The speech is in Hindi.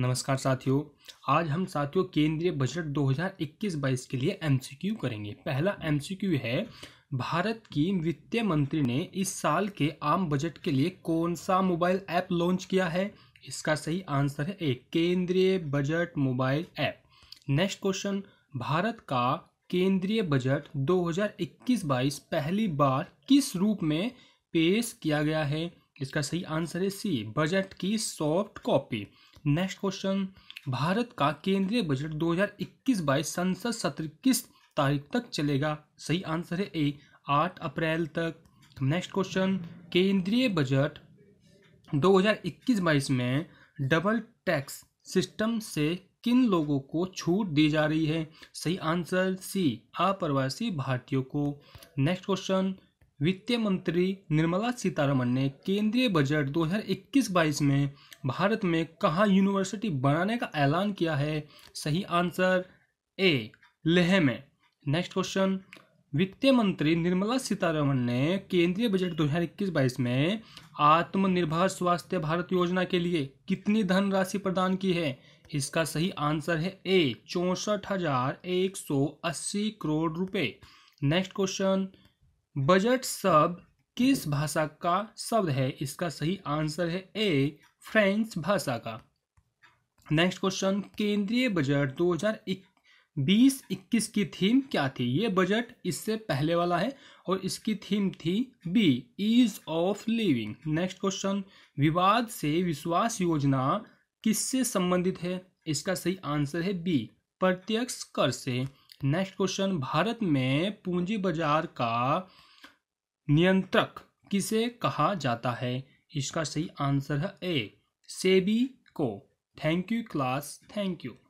नमस्कार साथियों आज हम साथियों केंद्रीय बजट 2021-22 के लिए एमसीक्यू करेंगे पहला एमसीक्यू है भारत की वित्त मंत्री ने इस साल के आम बजट के लिए कौन सा मोबाइल ऐप लॉन्च किया है इसका सही आंसर है एक केंद्रीय budget mobile app next question Bharat का केंद्रीय बजट 2021-22 पहली बार किस रूप में पेश किया गया है इसका सही आंसर है सी बजट की soft copy next question Bharat का केंद्रीय बजट 2021-22 संसद सत्र किस तारीख तक चलेगा सही आंसर है ए 8 अप्रैल तक नेक्स्ट क्वेश्चन केंद्रीय बजट 2021-22 में डबल टैक्स सिस्टम से किन लोगों को छूट दी जा रही है सही आंसर सी अप्रवासी भारतीयों को नेक्स्ट क्वेश्चन वित्त मंत्री निर्मला सीतारमण ने केंद्रीय बजट 2021-22 में भारत में कहाँ यूनिवर्सिटी बनाने का ऐलान किया है सही आंसर ए लेह में नेक्स्ट क्वेश्चन वित्त मंत्री निर्मला सीतारमण ने केंद्रीय बजट 2021-22 में आत्मनिर्भर स्वास्थ्य भारत योजना के लिए कितनी धनराशि प्रदान की है इसका सही आंसर है ए चौंसठ हजार एक सौ अस्सी करोड़ रुपये नेक्स्ट क्वेश्चन बजट शब्द किस भाषा का शब्द है इसका सही आंसर है ए फ्रेंच भाषा का नेक्स्ट क्वेश्चन केंद्रीय बजट 2020 21 की थीम क्या थी ये बजट इससे पहले वाला है और इसकी थीम थी B ease of living next question विवाद से विश्वास योजना किससे संबंधित है इसका सही आंसर है बी प्रत्यक्ष कर से नेक्स्ट क्वेश्चन भारत में पूंजी बाजार का नियंत्रक किसे कहा जाता है इसका सही आंसर है ए सेबी को thank you class thank you